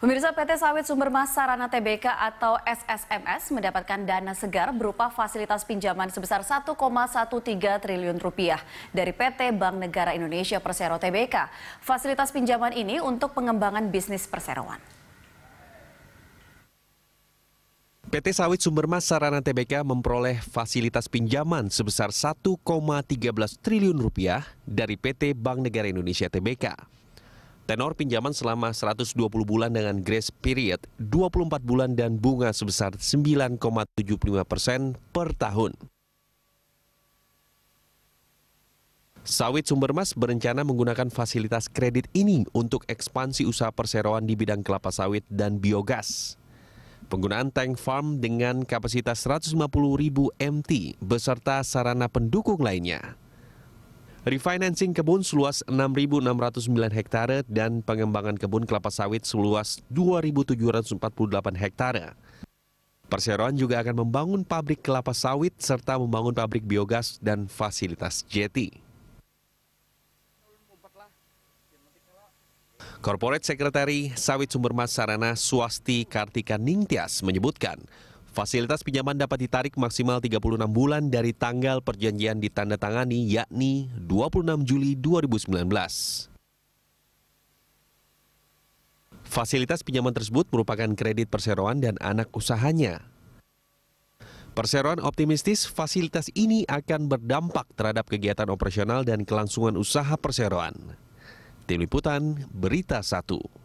Pemirsa PT Sawit Sumber Mas Sarana TBK atau SSMS mendapatkan dana segar berupa fasilitas pinjaman sebesar 1,13 triliun rupiah dari PT Bank Negara Indonesia Persero TBK. Fasilitas pinjaman ini untuk pengembangan bisnis perseroan. PT Sawit Sumber Mas Sarana TBK memperoleh fasilitas pinjaman sebesar 1,13 triliun rupiah dari PT Bank Negara Indonesia TBK. Tenor pinjaman selama 120 bulan dengan grace period 24 bulan dan bunga sebesar 9,75 persen per tahun. Sawit Sumber Mas berencana menggunakan fasilitas kredit ini untuk ekspansi usaha perseroan di bidang kelapa sawit dan biogas. Penggunaan tank farm dengan kapasitas 150.000 MT beserta sarana pendukung lainnya. Refinancing kebun seluas 6.609 hektare dan pengembangan kebun kelapa sawit seluas 2.748 hektare. Perseroan juga akan membangun pabrik kelapa sawit serta membangun pabrik biogas dan fasilitas jeti. Corporate Secretary Sawit Sumber Mas Sarana Swasti Kartika Ningtyas menyebutkan, Fasilitas pinjaman dapat ditarik maksimal 36 bulan dari tanggal perjanjian ditandatangani yakni 26 Juli 2019. Fasilitas pinjaman tersebut merupakan kredit perseroan dan anak usahanya. Perseroan optimistis fasilitas ini akan berdampak terhadap kegiatan operasional dan kelangsungan usaha perseroan. Tim Liputan, Berita 1.